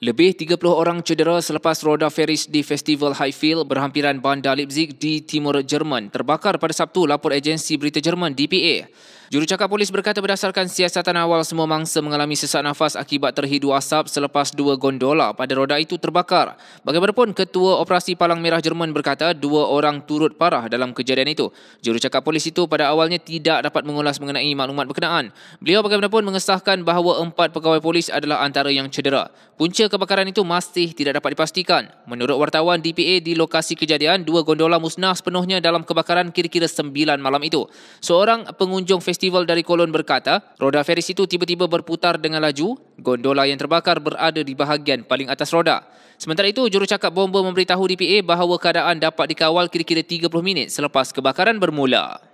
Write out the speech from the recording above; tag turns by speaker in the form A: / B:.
A: Lebih 30 orang cedera selepas roda feris di Festival Highfield berhampiran bandar Leipzig di timur Jerman terbakar pada Sabtu lapor agensi berita Jerman DPA. Jurucakap polis berkata berdasarkan siasatan awal semua mangsa mengalami sesak nafas akibat terhidu asap selepas dua gondola pada roda itu terbakar. Bagaimanapun ketua operasi Palang Merah Jerman berkata dua orang turut parah dalam kejadian itu. Jurucakap polis itu pada awalnya tidak dapat mengulas mengenai maklumat berkenaan. Beliau bagaimanapun mengesahkan bahawa empat pegawai polis adalah antara yang cedera. Punca kebakaran itu masih tidak dapat dipastikan. Menurut wartawan DPA di lokasi kejadian, dua gondola musnah sepenuhnya dalam kebakaran kira-kira sembilan malam itu. Seorang pengunjung festival Festival dari Kolon berkata, roda feris itu tiba-tiba berputar dengan laju, gondola yang terbakar berada di bahagian paling atas roda. Sementara itu, jurucakap bomba memberitahu DPA bahawa keadaan dapat dikawal kira-kira 30 minit selepas kebakaran bermula.